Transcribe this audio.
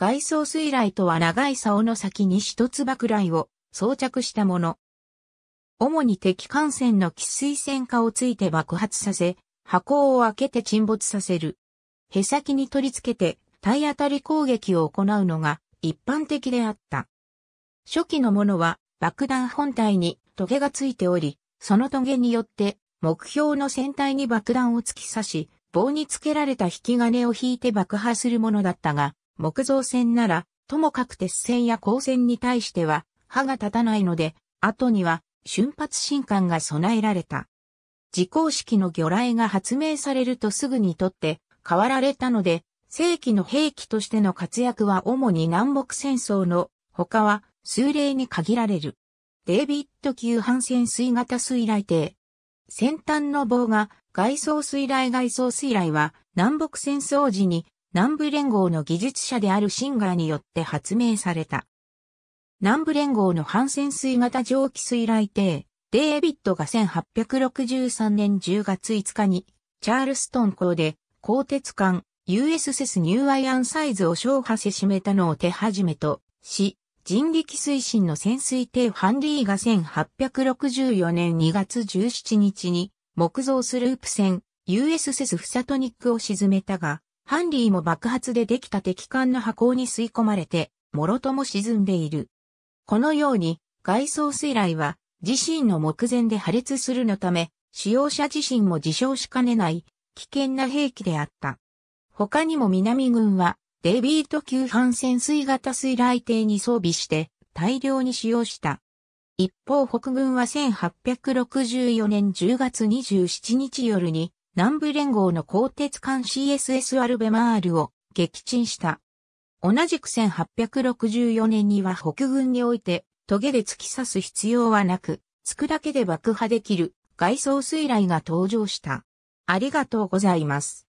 外装水雷とは長い竿の先に一つ爆雷を装着したもの。主に敵艦船の喫水線化をついて爆発させ、箱を開けて沈没させる。へ先に取り付けて体当たり攻撃を行うのが一般的であった。初期のものは爆弾本体にトゲがついており、そのトゲによって目標の船体に爆弾を突き刺し、棒につけられた引き金を引いて爆破するものだったが、木造船なら、ともかく鉄線や鋼線に対しては、歯が立たないので、後には瞬発新艦が備えられた。自公式の魚雷が発明されるとすぐにとって変わられたので、正規の兵器としての活躍は主に南北戦争の他は数例に限られる。デイビッド級反潜水型水雷艇。先端の棒が外装水雷外装水雷は南北戦争時に南部連合の技術者であるシンガーによって発明された。南部連合の反潜水型蒸気水雷艇、デービッドが1863年10月5日に、チャールストン港で、鋼鉄艦、USS ニューアイアンサイズを小破せしめたのを手始めとし、人力推進の潜水艇ハンリーが1864年2月17日に木造スループ船 USS フサトニックを沈めたが、ハンリーも爆発でできた敵艦の破口に吸い込まれて、もろとも沈んでいる。このように、外装水雷は、自身の目前で破裂するのため、使用者自身も自傷しかねない、危険な兵器であった。他にも南軍は、デビート級反潜水型水雷艇に装備して、大量に使用した。一方北軍は1864年10月27日夜に南部連合の鋼鉄艦 CSS アルベマールを撃沈した。同じく1864年には北軍において、トゲで突き刺す必要はなく、突くだけで爆破できる外装水雷が登場した。ありがとうございます。